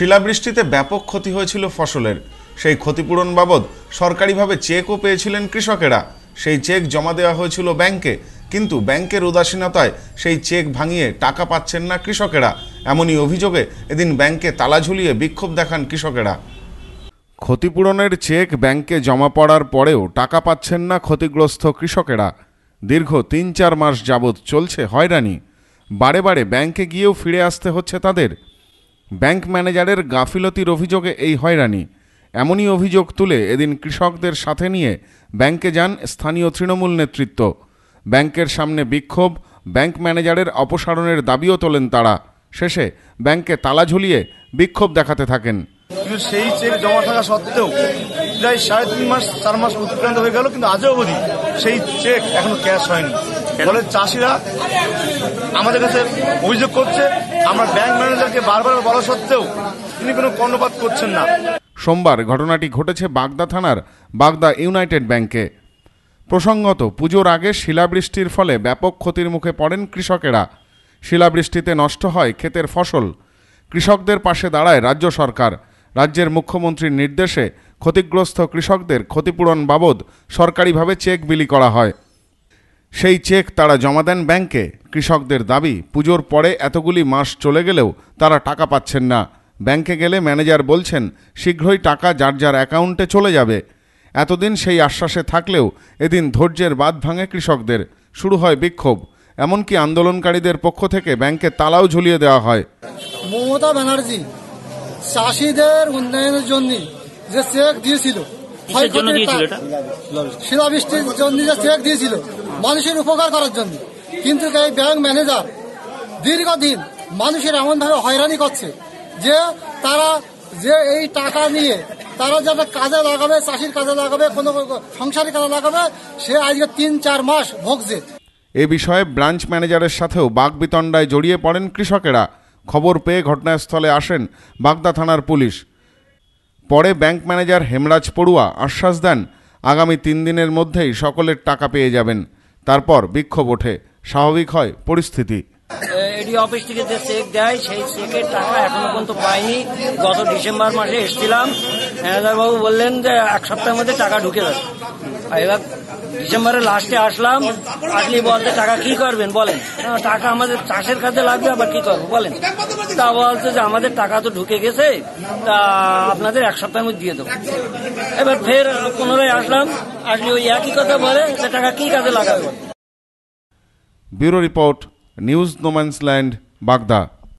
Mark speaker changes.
Speaker 1: শিলাবৃষ্টিতে ব্যাপক ক্ষতি হয়েছিল ফসলের সেই ক্ষতিপূরণ বাবদ সরকারিভাবে চেকও পেয়েছিলেন কৃষকেরা সেই চেক জমা দেওয়া হয়েছিল ব্যাংকে কিন্তু ব্যাংকের উদাসীনতায় সেই চেক ভাঙিয়ে টাকা পাচ্ছেন না কৃষকেরা এমনই অভিযোগে এদিন ব্যাংকে তালা ঝুলিয়ে বিক্ষোভ দেখান কৃষকেরা ক্ষতিপূরণের চেক ব্যাংকে জমা পড়ার পরেও টাকা পাচ্ছেন না ক্ষতিগ্রস্ত কৃষকেরা দীর্ঘ তিন চার মাস যাবৎ চলছে হয়রানি বারে বারে ব্যাংকে গিয়েও ফিরে আসতে হচ্ছে তাদের ব্যাংক ম্যানেজারের গাফিলতির অভিযোগে এই হয়রানি এমনই অভিযোগ তুলে এদিন কৃষকদের সাথে নিয়ে ব্যাংকে যান স্থানীয় তৃণমূল নেতৃত্ব ব্যাংকের সামনে বিক্ষোভ ব্যাংক ম্যানেজারের অপসারণের দাবিও তোলেন তারা শেষে ব্যাংকে তালা ঝুলিয়ে বিক্ষোভ দেখাতে থাকেন কিন্তু সেই চেক জমা থাকা সত্ত্বেও প্রায় সাড়ে তিন মাস চার মাস উৎক্রান্ত হয়ে গেল কিন্তু আজও অবধি সেই চেক এখনো ক্যাশ হয়নি ফলে চাষিরা আমাদের কাছে অভিযোগ করছে আমরা ব্যাংক ম্যানেজারকে বারবার বলা সত্ত্বেও তিনি কোনো কর্ণপাত করছেন না সোমবার ঘটনাটি ঘটেছে বাগদা থানার বাগদা ইউনাইটেড ব্যাংকে প্রসঙ্গত পুজোর আগে শিলাবৃষ্টির ফলে ব্যাপক ক্ষতির মুখে পড়েন কৃষকেরা শিলাবৃষ্টিতে নষ্ট হয় ক্ষেতের ফসল কৃষকদের পাশে দাঁড়ায় রাজ্য সরকার রাজ্যের মুখ্যমন্ত্রীর নির্দেশে ক্ষতিগ্রস্ত কৃষকদের ক্ষতিপূরণ বাবদ সরকারিভাবে চেক বিলি করা হয় সেই চেক তারা জমা দেন ব্যাংকে কৃষকদের দাবি পুজোর পরে এতগুলি মাস চলে গেলেও তারা টাকা পাচ্ছেন না ব্যাংকে গেলে ম্যানেজার বলছেন শীঘ্রই টাকা যার যার অ্যাকাউন্টে চলে যাবে এতদিন সেই আশ্বাসে থাকলেও এদিন ধৈর্যের বাদ ভাঙে কৃষকদের শুরু হয় বিক্ষোভ এমনকি আন্দোলনকারীদের পক্ষ থেকে ব্যাংকে তালাও ঝুলিয়ে দেওয়া হয়
Speaker 2: মমতা ব্যানার্জি চাষিদের উন্নয়নের জন্য যে চেক দিয়েছিল শিলাবৃষ্টির জন্য যে চেক দিয়েছিল মানুষের উপকার করার জন্য কিন্তু এই ব্যাংক ম্যানেজার দীর্ঘদিন মানুষের এমনভাবে হয়রানি করছে যে তারা যে এই টাকা নিয়ে তারা যারা কাজে লাগাবে চাষির কাজে লাগাবে কোনো সংসারের কাজে লাগাবে সে আজকে তিন চার মাস ভোগছে
Speaker 1: এ বিষয়ে ব্রাঞ্চ ম্যানেজারের সাথেও বাগবিতণ্ডায় জড়িয়ে পড়েন কৃষকেরা খবর পেয়ে ঘটনাস্থলে আসেন বাগদা থানার পুলিশ পরে ব্যাংক ম্যানেজার হেমরাজ পড়ুয়া আশ্বাস দেন আগামী তিন দিনের মধ্যেই সকলের টাকা পেয়ে যাবেন তারপর বিক্ষোভ ওঠে স্বাভাবিক হয় পরিস্থিতি
Speaker 3: এডি অফিস থেকে যে চেক দেয় সেই চেকের টাকা এখনো পর্যন্ত পাইনি গত ডিসেম্বর মাসে এসেছিলাম বাবু বললেন যে এক সপ্তাহের মধ্যে টাকা ঢুকে যাবে এবার ডিসেম্বরের লাস্টে আসলাম আসলে বলতে টাকা কি করবেন বলেন টাকা আমাদের চাষের কাজে লাগবে আবার কি করবো বলেন তা বলছে যে আমাদের টাকা তো ঢুকে গেছে তা আপনাদের এক সপ্তাহের মধ্যে দিয়ে দেবো এবার ফের পুনরায় আসলাম আসলে ওই একই কথা বলে যে টাকা কি কাজে লাগাবে
Speaker 1: ব্যুরো রিপোর্ট নিউজ নোম্যান্সল্যান্ড বাগদা